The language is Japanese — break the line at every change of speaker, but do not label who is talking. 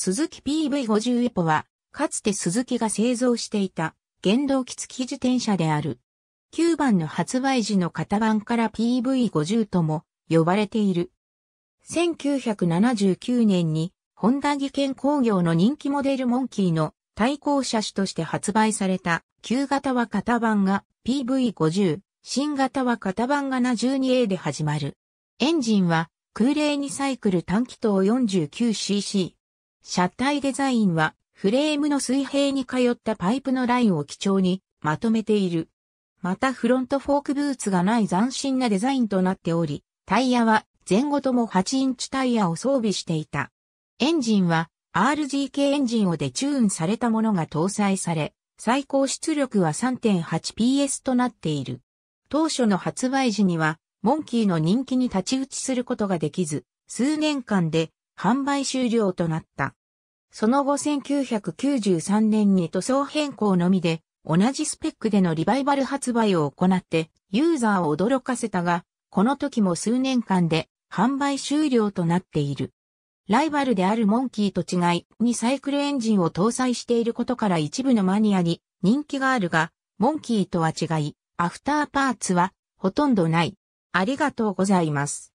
鈴木 PV50 エポは、かつて鈴木が製造していた原動機付き自転車である。9番の発売時の型番から PV50 とも呼ばれている。1979年に、ホンダ技研工業の人気モデルモンキーの対抗車種として発売された旧型は型番が PV50、新型は型番が 72A で始まる。エンジンは空冷2サイクル短気筒 49cc、車体デザインはフレームの水平に通ったパイプのラインを基調にまとめている。またフロントフォークブーツがない斬新なデザインとなっており、タイヤは前後とも8インチタイヤを装備していた。エンジンは RGK エンジンをデチューンされたものが搭載され、最高出力は 3.8PS となっている。当初の発売時には、モンキーの人気に立ち打ちすることができず、数年間で販売終了となった。その後1993年に塗装変更のみで、同じスペックでのリバイバル発売を行って、ユーザーを驚かせたが、この時も数年間で販売終了となっている。ライバルであるモンキーと違いにサイクルエンジンを搭載していることから一部のマニアに人気があるが、モンキーとは違い、アフターパーツはほとんどない。ありがとうござ
います。